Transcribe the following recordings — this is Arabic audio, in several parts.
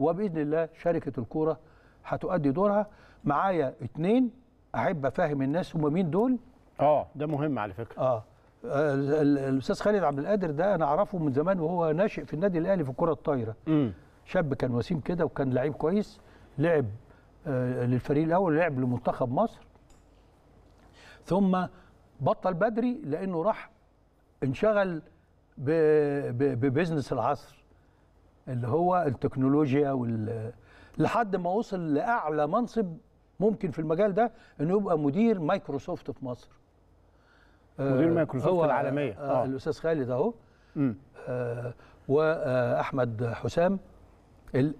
وباذن الله شركه الكوره هتؤدي دورها معايا اثنين احب افهم الناس هم مين دول اه ده مهم على فكره اه الاستاذ خالد عبد القادر ده انا اعرفه من زمان وهو ناشئ في النادي الاهلي في الكره الطايره امم شاب كان وسيم كده وكان لعيب كويس لعب آه، للفريق الاول لعب لمنتخب مصر ثم بطل بدري لانه راح انشغل ببزنس العصر اللي هو التكنولوجيا وال لحد ما وصل لاعلى منصب ممكن في المجال ده انه يبقى مدير مايكروسوفت في مصر مدير آه، مايكروسوفت العالميه آه،, آه. الاستاذ خالد اهو آه واحمد حسام ال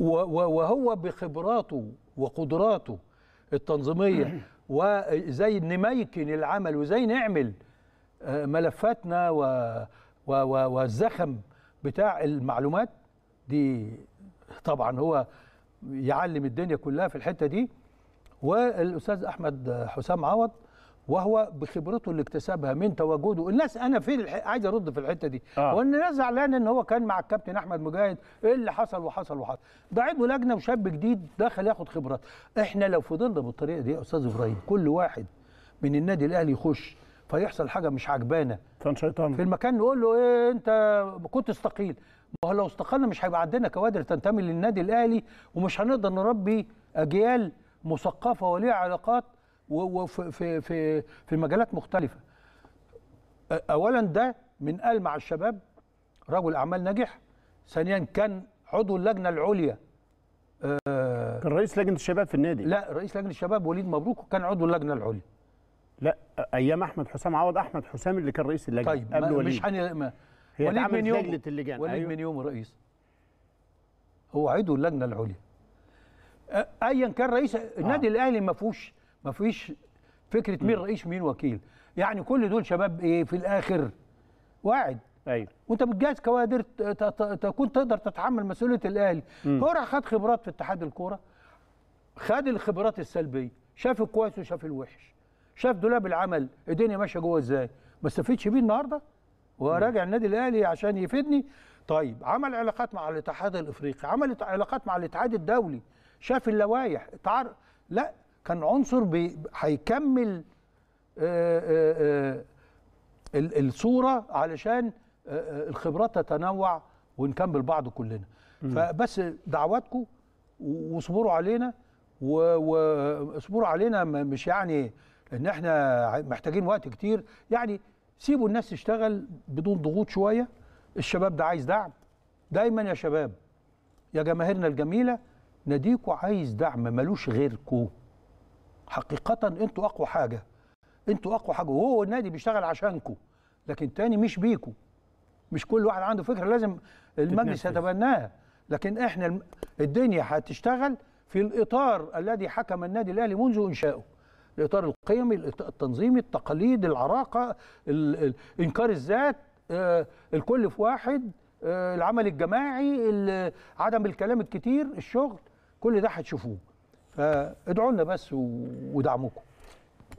وهو بخبراته وقدراته التنظيميه وازاي نميكن العمل وازاي نعمل آه، ملفاتنا و والزخم بتاع المعلومات دي طبعا هو يعلم الدنيا كلها في الحته دي والاستاذ احمد حسام عوض وهو بخبرته اللي اكتسبها من تواجده الناس انا في الح... عايز ارد في الحته دي آه. وان الناس زعلانه ان هو كان مع الكابتن احمد مجاهد ايه اللي حصل وحصل وحصل ده عضو لجنه وشاب جديد دخل ياخد خبرات احنا لو فضلنا بالطريقه دي يا استاذ ابراهيم كل واحد من النادي الاهلي يخش فيحصل حاجه مش عجبانه شيطان في المكان نقول له ايه انت كنت استقيل ما هو لو استقلنا مش هيبقى عندنا كوادر تنتمي للنادي الاهلي ومش هنقدر نربي اجيال مثقفه وليها علاقات وفي في في في مجالات مختلفه اولا ده من المع الشباب رجل اعمال ناجح ثانيا كان عضو اللجنه العليا آه، كان رئيس لجنه الشباب في النادي لا رئيس لجنه الشباب وليد مبروك وكان عضو اللجنه العليا لا ايام احمد حسام عوض احمد حسام اللي كان رئيس اللجنه طيب قبل وليد مش حني ما هي وليد من يوم لجنه اللجان وليد أيوه؟ من يوم رئيس هو عضو اللجنه العليا ايا كان رئيس آه. النادي آه. الاهلي ما فيهوش ما فيش فكره مين رئيس مين وكيل يعني كل دول شباب ايه في الاخر واعد ايوه وانت بتجهز كوادر تكون تقدر تتحمل مسؤوليه الاهلي هو راح خد خبرات في اتحاد الكوره خد الخبرات السلبيه شاف الكويس وشاف الوحش شاف دولاب العمل الدنيا ماشيه جوه ازاي ما استفدش بيه النهارده وراجع النادي الاهلي عشان يفيدني طيب عمل علاقات مع الاتحاد الافريقي عمل علاقات مع الاتحاد الدولي شاف اللوائح تعر... لا كان عنصر بي... هيكمل آآ آه، آآ آه، آه، الصوره علشان الخبرات تتنوع ونكمل بعض كلنا فبس دعواتكم واصبروا علينا واصبروا علينا مش يعني ان احنا محتاجين وقت كتير يعني سيبوا الناس تشتغل بدون ضغوط شويه الشباب ده عايز دعم دايما يا شباب يا جماهيرنا الجميله ناديكوا عايز دعم ملوش غيركوا حقيقه انتوا اقوى حاجه انتوا اقوى حاجه وهو النادي بيشتغل عشانكوا لكن تاني مش بيكوا مش كل واحد عنده فكره لازم المجلس يتبناها لكن احنا الدنيا هتشتغل في الاطار الذي حكم النادي الاهلي منذ انشائه الاطار القيمي التنظيمي التقاليد العراقه انكار الذات آه، الكل في واحد آه، العمل الجماعي عدم الكلام الكتير الشغل كل ده هتشوفوه فادعوا لنا بس ودعمكم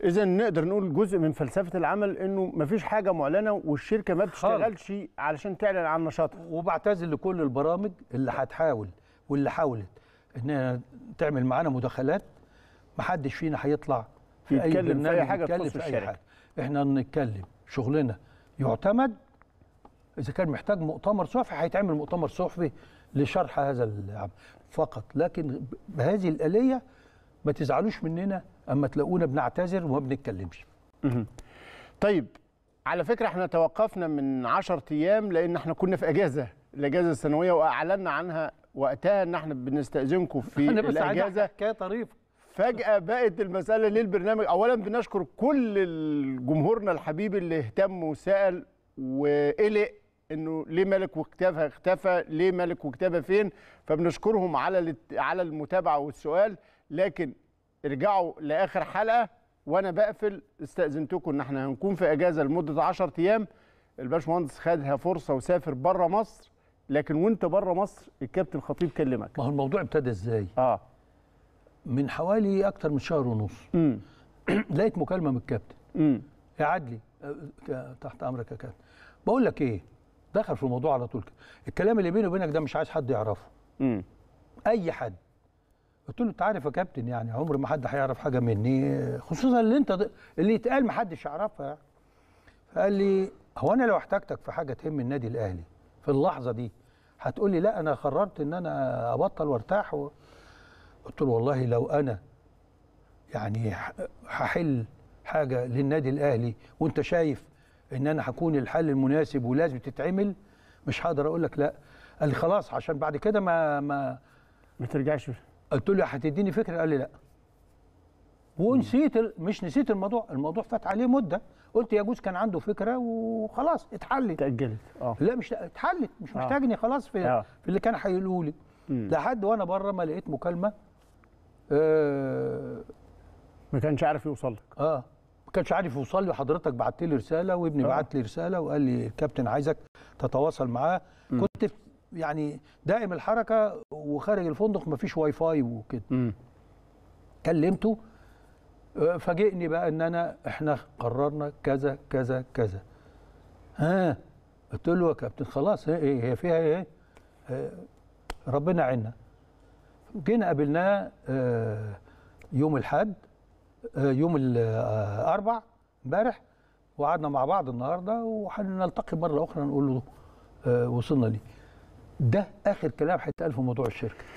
اذا نقدر نقول جزء من فلسفه العمل انه مفيش حاجه معلنه والشركه ما بتشتغلش علشان تعلن عن نشاطها وبعتذر لكل البرامج اللي هتحاول واللي حاولت انها تعمل معانا مداخلات محدش فينا هيطلع في يتكلم في اي حاجه تخص الشركه احنا نتكلم شغلنا يعتمد اذا كان محتاج مؤتمر صحفي هيتعمل مؤتمر صحفي لشرح هذا العمل فقط لكن بهذه الاليه ما تزعلوش مننا اما تلاقونا بنعتذر وما بنتكلمش طيب على فكره احنا توقفنا من 10 ايام لان احنا كنا في اجازه الاجازه السنويه واعلنا عنها وقتها ان احنا بنستاذنكم في انا بس الاجازه حكايه طريفه فجأة بقت المسألة للبرنامج أولا بنشكر كل جمهورنا الحبيب اللي اهتم وسأل وقلق انه ليه ملك وكتابها اختفى ليه ملك وكتابها فين فبنشكرهم على على المتابعه والسؤال لكن ارجعوا لاخر حلقه وانا بقفل استاذنتكم ان احنا هنكون في اجازه لمده 10 ايام الباشمهندس خدها فرصه وسافر بره مصر لكن وانت بره مصر الكابتن خطيب كلمك ما هو الموضوع ابتدى ازاي اه من حوالي اكتر من شهر ونص لقيت مكالمه من الكابتن يا عدلي آه، آه، تحت امرك يا كابتن بقول لك ايه دخل في الموضوع على طول الكلام اللي بيني وبينك ده مش عايز حد يعرفه مم. اي حد قلت له انت عارف يا كابتن يعني عمر ما حد هيعرف حاجه مني خصوصا اللي انت اللي يتقال ما حدش يعرفها يعني فقال لي هو انا لو احتاجتك في حاجه تهم النادي الاهلي في اللحظه دي هتقول لي لا انا قررت ان انا ابطل وارتاح و... قلت له والله لو انا يعني هحل حاجه للنادي الاهلي وانت شايف ان انا هكون الحل المناسب ولازم تتعمل مش هقدر اقول لك لا قال لي خلاص عشان بعد كده ما ما ما ترجعش قلت له هتديني فكره قال لي لا ونسيت مش نسيت الموضوع الموضوع فات عليه مده قلت يجوز كان عنده فكره وخلاص اتحلت اتاجلت اه لا مش اتحلت مش آه. محتاجني خلاص في, آه. في اللي كان هيقوله لي لحد وانا بره ما لقيت مكالمه آه ما كانش عارف يوصل لك اه ما كانش عارف يوصل لي وحضرتك بعت لي رساله وابني آه. بعت لي رساله وقال لي الكابتن عايزك تتواصل معاه كنت يعني دائم الحركه وخارج الفندق ما فيش واي فاي وكده كلمته آه، فاجئني بقى ان انا احنا قررنا كذا كذا كذا ها قلت له يا كابتن خلاص هي فيها ايه آه، ربنا عنا جينا قابلناه آه، يوم الاحد آه، يوم الاربع آه، امبارح وقعدنا مع بعض النهارده وهنلتقي مره اخرى نقول له وصلنا ليه ده اخر كلام هيتقال في موضوع الشركه